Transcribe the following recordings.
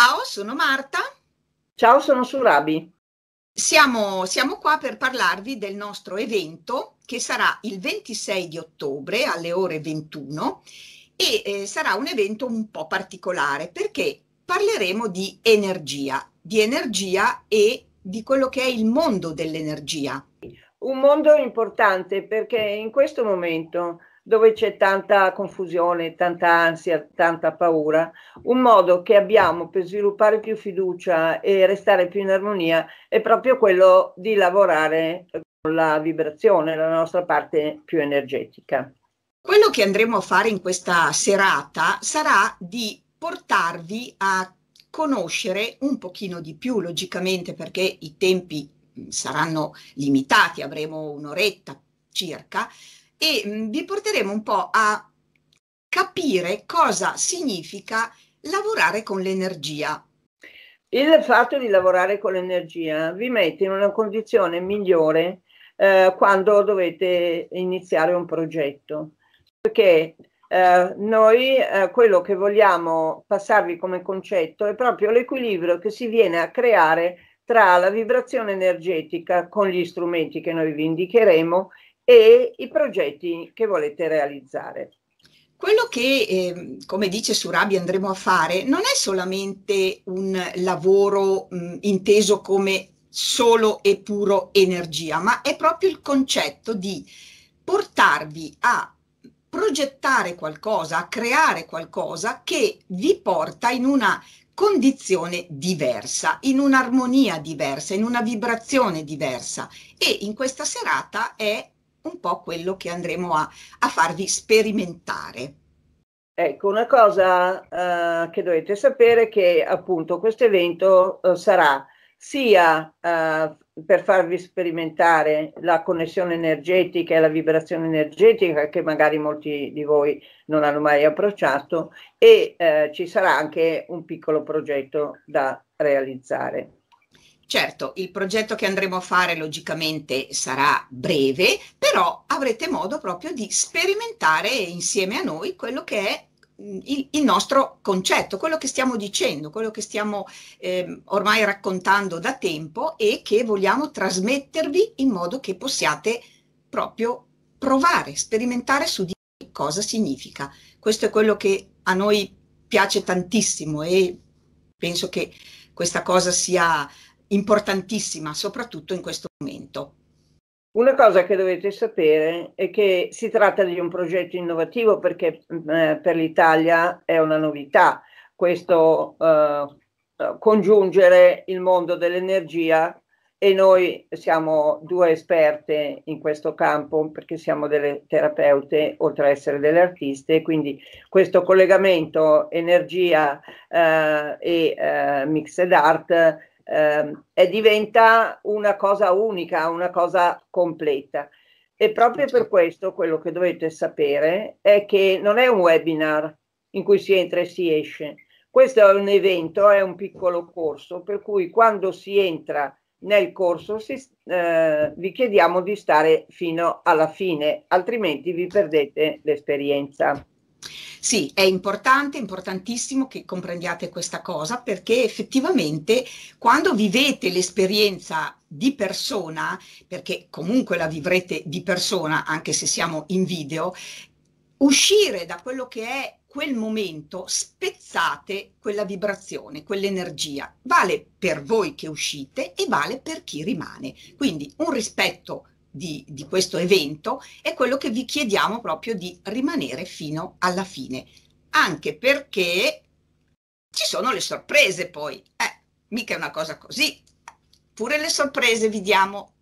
Ciao, sono Marta. Ciao, sono Surabi. Siamo, siamo, qua per parlarvi del nostro evento che sarà il 26 di ottobre alle ore 21 e eh, sarà un evento un po' particolare perché parleremo di energia, di energia e di quello che è il mondo dell'energia. Un mondo importante perché in questo momento dove c'è tanta confusione, tanta ansia, tanta paura, un modo che abbiamo per sviluppare più fiducia e restare più in armonia è proprio quello di lavorare con la vibrazione, la nostra parte più energetica. Quello che andremo a fare in questa serata sarà di portarvi a conoscere un pochino di più, logicamente, perché i tempi mm, saranno limitati, avremo un'oretta circa, e mm, vi porteremo un po' a capire cosa significa lavorare con l'energia. Il fatto di lavorare con l'energia vi mette in una condizione migliore eh, quando dovete iniziare un progetto, perché eh, noi eh, quello che vogliamo passarvi come concetto è proprio l'equilibrio che si viene a creare tra la vibrazione energetica con gli strumenti che noi vi indicheremo e i progetti che volete realizzare. Quello che, eh, come dice Surabi, andremo a fare non è solamente un lavoro mh, inteso come solo e puro energia, ma è proprio il concetto di portarvi a progettare qualcosa, a creare qualcosa che vi porta in una condizione diversa, in un'armonia diversa, in una vibrazione diversa. E in questa serata è un po' quello che andremo a, a farvi sperimentare. Ecco, una cosa eh, che dovete sapere è che appunto questo evento eh, sarà sia eh, per farvi sperimentare la connessione energetica e la vibrazione energetica che magari molti di voi non hanno mai approcciato e eh, ci sarà anche un piccolo progetto da realizzare. Certo, il progetto che andremo a fare logicamente sarà breve, però avrete modo proprio di sperimentare insieme a noi quello che è mm, il, il nostro concetto, quello che stiamo dicendo, quello che stiamo eh, ormai raccontando da tempo e che vogliamo trasmettervi in modo che possiate proprio provare, sperimentare su di cosa significa. Questo è quello che a noi piace tantissimo e penso che questa cosa sia importantissima, soprattutto in questo momento. Una cosa che dovete sapere è che si tratta di un progetto innovativo perché mm, eh, per l'Italia è una novità questo eh, eh, congiungere il mondo dell'energia e noi siamo due esperte in questo campo perché siamo delle terapeute oltre ad essere delle artiste, quindi questo collegamento energia eh, e eh, mixed art eh, e diventa una cosa unica, una cosa completa. E proprio per certo. questo quello che dovete sapere è che non è un webinar in cui si entra e si esce. Questo è un evento, è un piccolo corso, per cui quando si entra nel corso si, eh, vi chiediamo di stare fino alla fine, altrimenti vi perdete l'esperienza. Sì, è importante, importantissimo che comprendiate questa cosa perché effettivamente quando vivete l'esperienza di persona, perché comunque la vivrete di persona anche se siamo in video, uscire da quello che è quel momento spezzate quella vibrazione, quell'energia. Vale per voi che uscite e vale per chi rimane. Quindi un rispetto di, di questo evento è quello che vi chiediamo proprio di rimanere fino alla fine, anche perché ci sono le sorprese poi, eh, mica è una cosa così, pure le sorprese vi diamo.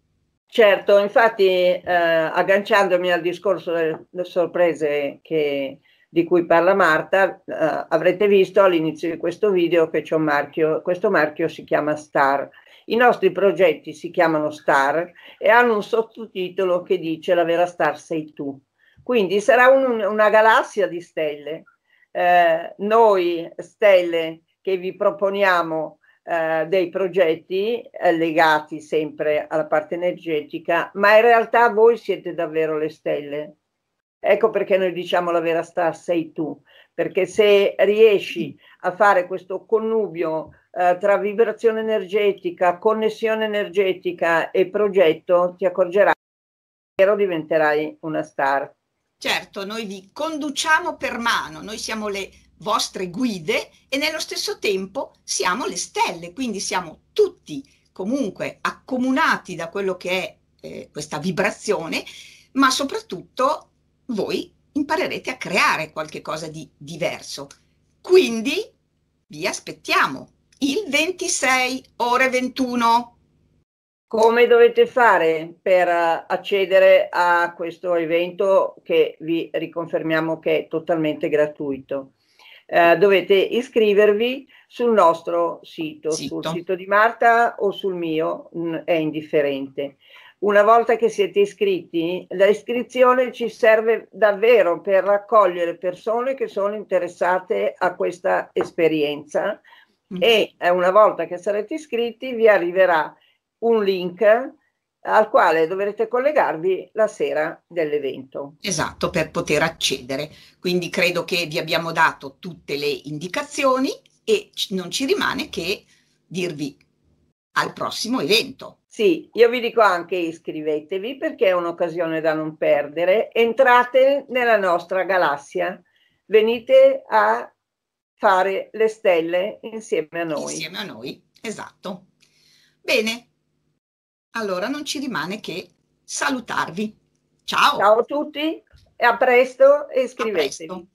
Certo, infatti eh, agganciandomi al discorso delle, delle sorprese che di cui parla Marta, eh, avrete visto all'inizio di questo video che c'è un marchio, questo marchio si chiama STAR. I nostri progetti si chiamano STAR e hanno un sottotitolo che dice la vera STAR sei tu. Quindi sarà un, una galassia di stelle. Eh, noi stelle che vi proponiamo eh, dei progetti eh, legati sempre alla parte energetica, ma in realtà voi siete davvero le stelle, Ecco perché noi diciamo la vera star sei tu, perché se riesci a fare questo connubio eh, tra vibrazione energetica, connessione energetica e progetto, ti accorgerai che diventerai una star. Certo, noi vi conduciamo per mano, noi siamo le vostre guide e nello stesso tempo siamo le stelle, quindi siamo tutti comunque accomunati da quello che è eh, questa vibrazione, ma soprattutto voi imparerete a creare qualcosa di diverso. Quindi vi aspettiamo il 26 ore 21. Come dovete fare per eh, accedere a questo evento che vi riconfermiamo che è totalmente gratuito? Eh, dovete iscrivervi sul nostro sito, sito, sul sito di Marta o sul mio, mh, è indifferente una volta che siete iscritti, l'iscrizione ci serve davvero per raccogliere persone che sono interessate a questa esperienza mm. e eh, una volta che sarete iscritti vi arriverà un link al quale dovrete collegarvi la sera dell'evento. Esatto, per poter accedere. Quindi credo che vi abbiamo dato tutte le indicazioni e non ci rimane che dirvi al prossimo evento. Sì, io vi dico anche iscrivetevi perché è un'occasione da non perdere. Entrate nella nostra galassia, venite a fare le stelle insieme a noi. Insieme a noi, esatto. Bene, allora non ci rimane che salutarvi. Ciao. Ciao a tutti, a presto e iscrivetevi.